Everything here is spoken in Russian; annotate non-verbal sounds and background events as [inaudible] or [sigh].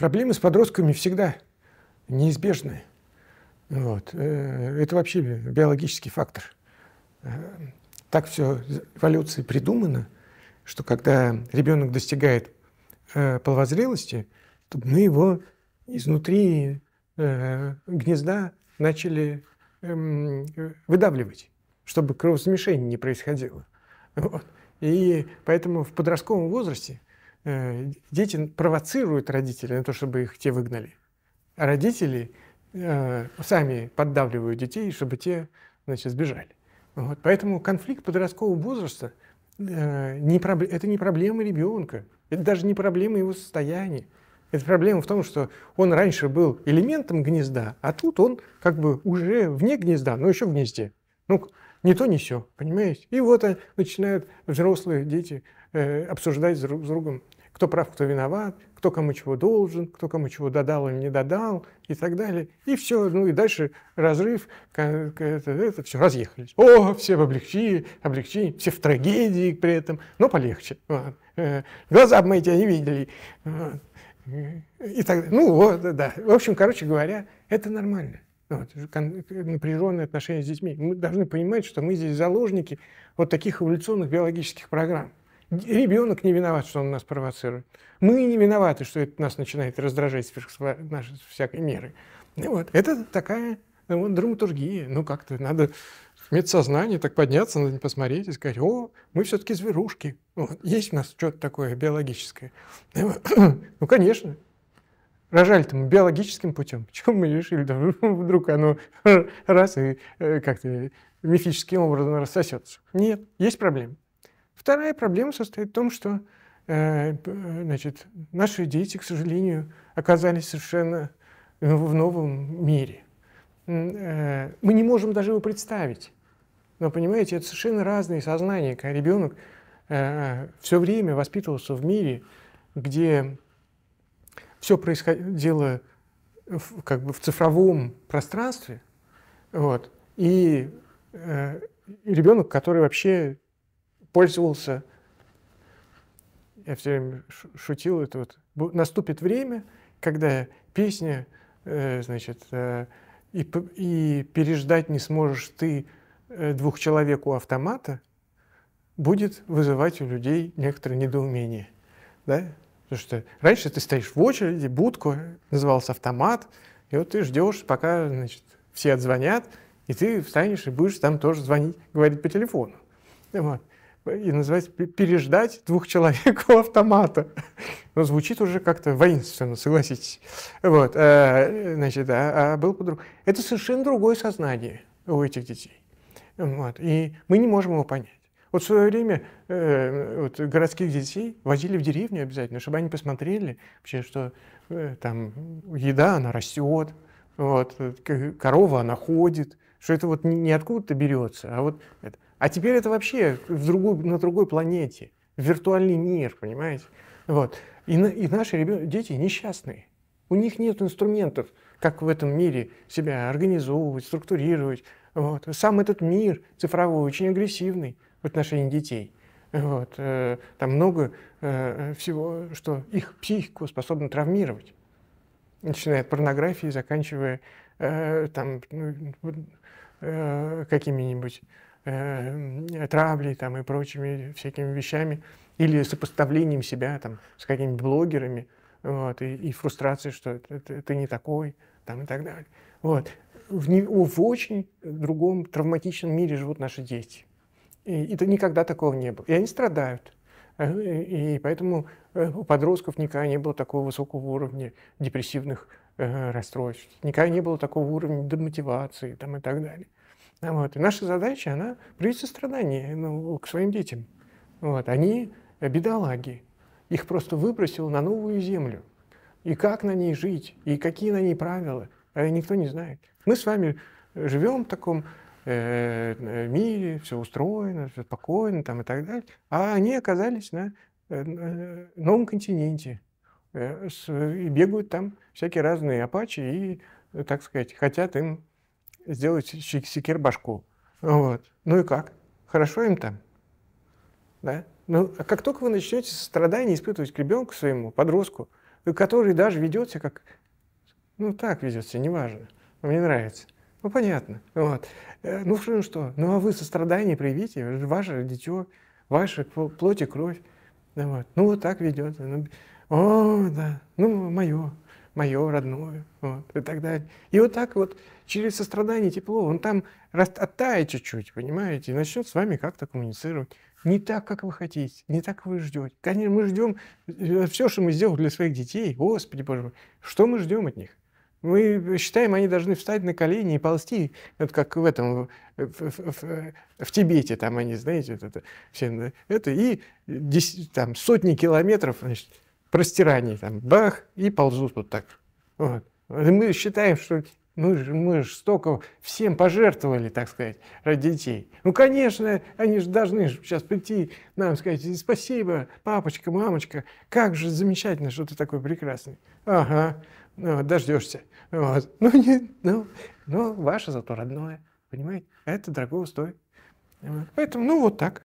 Проблемы с подростками всегда неизбежны. Вот. Э, это вообще биологический фактор. Э, так все эволюции придумано, что когда ребенок достигает э, половозрелости, то мы его изнутри гнезда начали эм, выдавливать, чтобы кровосмешение не происходило. Вот. И поэтому в подростковом возрасте Э, дети провоцируют родителей на то, чтобы их те выгнали. А родители э, сами поддавливают детей, чтобы те значит, сбежали. Вот. Поэтому конфликт подросткового возраста э, не проб... это не проблема ребенка, это даже не проблема его состояния. Это проблема в том, что он раньше был элементом гнезда, а тут он как бы уже вне гнезда, но еще в гнезде. Ну, не то, не все, понимаете? И вот начинают взрослые дети Э, обсуждать друг с другом, кто прав, кто виноват, кто кому чего должен, кто кому чего додал или не додал и так далее. И все, ну и дальше разрыв, это, это все, разъехались. О, все в облегчении, облегчении, все в трагедии при этом, но полегче. Вот. Э, глаза обмойте, не видели. Вот. И так, ну вот, да. В общем, короче говоря, это нормально. Вот, напряженные отношения с детьми. Мы должны понимать, что мы здесь заложники вот таких эволюционных биологических программ. Ребенок не виноват, что он нас провоцирует. Мы не виноваты, что это нас начинает раздражать наши всякой меры. И вот, это такая ну, вот, драматургия. Ну, как-то надо иметь сознание, так подняться, надо посмотреть и сказать, о, мы все-таки зверушки. Вот, есть у нас что-то такое биологическое. [coughs] Ну, конечно, рожали-то мы биологическим путем. Почему [laughs] мы решили? Да, вдруг оно [laughs] раз и э, как-то мифическим образом рассосется. Нет, есть проблемы. Вторая проблема состоит в том, что э, значит, наши дети, к сожалению, оказались совершенно э, в новом мире. Э, мы не можем даже его представить. Но, понимаете, это совершенно разные сознания, когда ребенок все время воспитывался в мире, где все происходило как бы в цифровом пространстве, вот, и э, ребенок, который вообще пользовался, я все время шутил, это вот наступит время, когда песня, э, значит, э, и, и переждать не сможешь ты э, двух человек у автомата, будет вызывать у людей некоторое недоумение. Да? Потому что раньше ты стоишь в очереди, будку, э, назывался автомат, и вот ты ждешь, пока значит, все отзвонят, и ты встанешь и будешь там тоже звонить, говорить по телефону. Вот и называется «Переждать двух человек у автомата». Но ну, звучит уже как-то воинственно, согласитесь. Вот, а, значит, а, а был подруг, Это совершенно другое сознание у этих детей. Вот, и мы не можем его понять. Вот в свое время э, вот, городских детей возили в деревню обязательно, чтобы они посмотрели вообще, что э, там еда, она растет, вот, корова, она ходит, что это вот не откуда-то берется, а вот это. А теперь это вообще в другой, на другой планете, виртуальный мир, понимаете? Вот. И, на, и наши ребен... дети несчастные. У них нет инструментов, как в этом мире себя организовывать, структурировать. Вот. Сам этот мир цифровой очень агрессивный в отношении детей. Вот. Э, там много э, всего, что их психику способно травмировать. Начиная от порнографии, заканчивая э, там, ну, какими-нибудь э, травлей там, и прочими всякими вещами, или сопоставлением себя там, с какими-нибудь блогерами, вот, и, и фрустрацией, что ты, не такой, там, и так далее. Вот. В, не, в очень другом травматичном мире живут наши дети. И, и это никогда такого не было. И они страдают. Э, и, и поэтому э, у подростков никогда не было такого высокого уровня депрессивных э, расстройств, никогда не было такого уровня демотивации там, и так далее. Вот. И наша задача, она привить сострадание ну, к своим детям. Вот. Они бедолаги. Их просто выбросил на новую землю. И как на ней жить, и какие на ней правила, а никто не знает. Мы с вами живем в таком э, э, мире, все устроено, все спокойно там, и так далее. А они оказались на э, новом континенте. и бегают там всякие разные апачи и, так сказать, хотят им сделают секир башку. Вот. Ну и как? Хорошо им там? Да? Ну, а как только вы начнете страдания испытывать к ребенку своему, подростку, который даже ведется как... Ну, так ведет себя, неважно. Мне нравится. Ну, понятно. Вот. Э, ну, что, ну что? Ну, а вы сострадание проявите, ваше дитё, ваша плоть и кровь. Вот. Ну, вот так ведется. Ну, о, да, ну, мое мое, родное, вот, и так далее. И вот так вот через сострадание, тепло, он там оттает чуть-чуть, понимаете, и начнет с вами как-то коммуницировать. Не так, как вы хотите, не так как вы ждете. Конечно, мы ждем э, все, что мы сделали для своих детей, Господи Боже мой, что мы ждем от них? Мы считаем, они должны встать на колени и ползти, вот как в этом, э, в, в, в, в Тибете, там они, знаете, вот это, все, это и 10, там сотни километров, значит, простирание там, бах, и ползут вот так. Вот. И мы считаем, что мы же, мы же столько всем пожертвовали, так сказать, ради детей. Ну, конечно, они же должны сейчас прийти нам сказать, спасибо, папочка, мамочка, как же замечательно, что ты такой прекрасный. Ага, ну, дождешься. Вот. Ну, не, ну, ну, ваше зато родное, понимаете? Это дорого стоит. Поэтому, ну, вот так.